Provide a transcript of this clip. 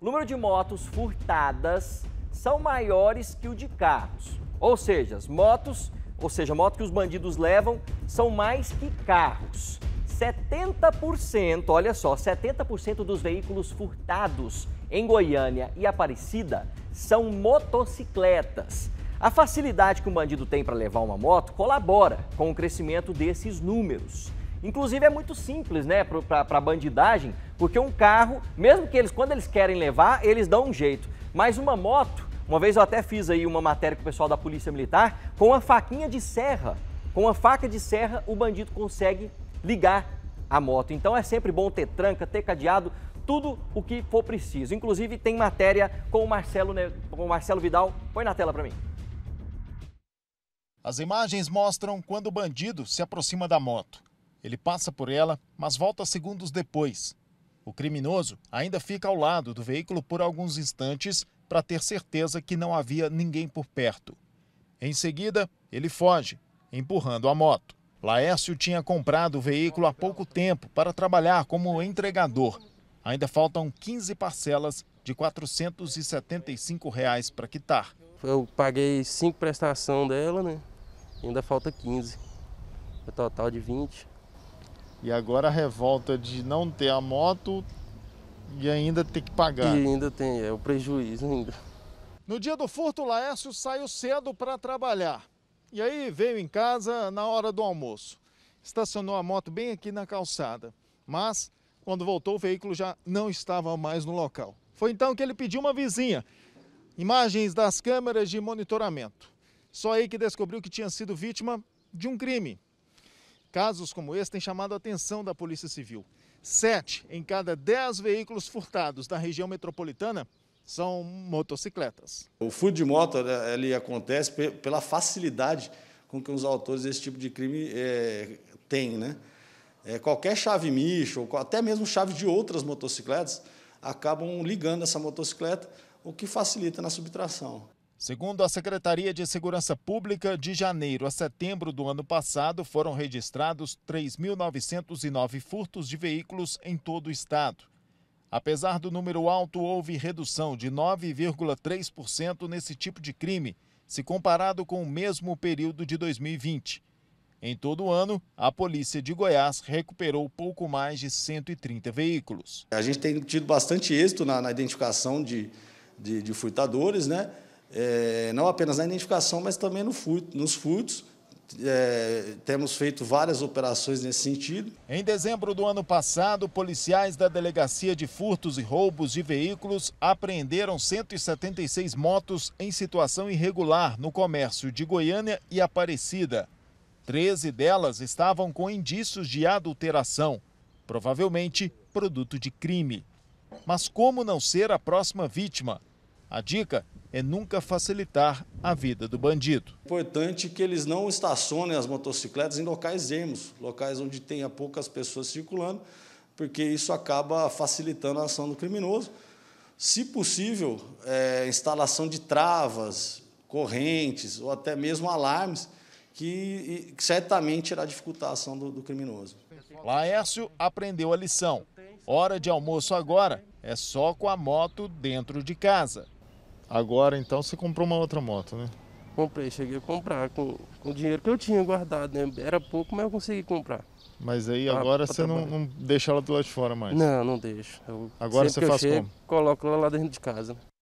o número de motos furtadas são maiores que o de carros. Ou seja, as motos, ou seja, motos que os bandidos levam são mais que carros. 70%, olha só, 70% dos veículos furtados em Goiânia e Aparecida são motocicletas. A facilidade que um bandido tem para levar uma moto colabora com o crescimento desses números. Inclusive é muito simples, né, para bandidagem, porque um carro, mesmo que eles, quando eles querem levar, eles dão um jeito. Mas uma moto, uma vez eu até fiz aí uma matéria com o pessoal da Polícia Militar, com uma faquinha de serra, com uma faca de serra, o bandido consegue ligar a moto. Então é sempre bom ter tranca, ter cadeado, tudo o que for preciso. Inclusive tem matéria com o Marcelo, com o Marcelo Vidal. Põe na tela para mim. As imagens mostram quando o bandido se aproxima da moto. Ele passa por ela, mas volta segundos depois. O criminoso ainda fica ao lado do veículo por alguns instantes para ter certeza que não havia ninguém por perto. Em seguida, ele foge, empurrando a moto. Laércio tinha comprado o veículo há pouco tempo para trabalhar como entregador. Ainda faltam 15 parcelas de R$ 475 reais para quitar. Eu paguei 5 prestação dela, né? Ainda falta 15. O é total de 20. E agora a revolta de não ter a moto e ainda ter que pagar. E ainda tem, é o prejuízo ainda. No dia do furto, Laércio saiu cedo para trabalhar. E aí veio em casa na hora do almoço. Estacionou a moto bem aqui na calçada. Mas, quando voltou, o veículo já não estava mais no local. Foi então que ele pediu uma vizinha. Imagens das câmeras de monitoramento. Só aí que descobriu que tinha sido vítima de um crime. Casos como esse têm chamado a atenção da Polícia Civil. Sete em cada dez veículos furtados da região metropolitana são motocicletas. O furto de moto né, ele acontece pela facilidade com que os autores desse tipo de crime é, têm. Né? É, qualquer chave micho, ou até mesmo chave de outras motocicletas, acabam ligando essa motocicleta, o que facilita na subtração. Segundo a Secretaria de Segurança Pública, de janeiro a setembro do ano passado foram registrados 3.909 furtos de veículos em todo o estado. Apesar do número alto, houve redução de 9,3% nesse tipo de crime, se comparado com o mesmo período de 2020. Em todo o ano, a polícia de Goiás recuperou pouco mais de 130 veículos. A gente tem tido bastante êxito na, na identificação de, de, de furtadores, né? é, não apenas na identificação, mas também no furto, nos furtos. É, temos feito várias operações nesse sentido. Em dezembro do ano passado, policiais da Delegacia de Furtos e Roubos de Veículos apreenderam 176 motos em situação irregular no comércio de Goiânia e Aparecida. Treze delas estavam com indícios de adulteração, provavelmente produto de crime. Mas como não ser a próxima vítima? A dica é nunca facilitar a vida do bandido. É importante que eles não estacionem as motocicletas em locais ermos, locais onde tenha poucas pessoas circulando, porque isso acaba facilitando a ação do criminoso. Se possível, é, instalação de travas, correntes ou até mesmo alarmes, que, que certamente irá dificultar a ação do, do criminoso. Laércio aprendeu a lição. Hora de almoço agora é só com a moto dentro de casa. Agora então você comprou uma outra moto, né? Comprei, cheguei a comprar com, com o dinheiro que eu tinha guardado, né? Era pouco, mas eu consegui comprar. Mas aí pra, agora pra você não, não, deixa ela do lado de fora mais? Não, não deixo. Eu, agora você faz chego, como? Coloco ela lá dentro de casa. Né?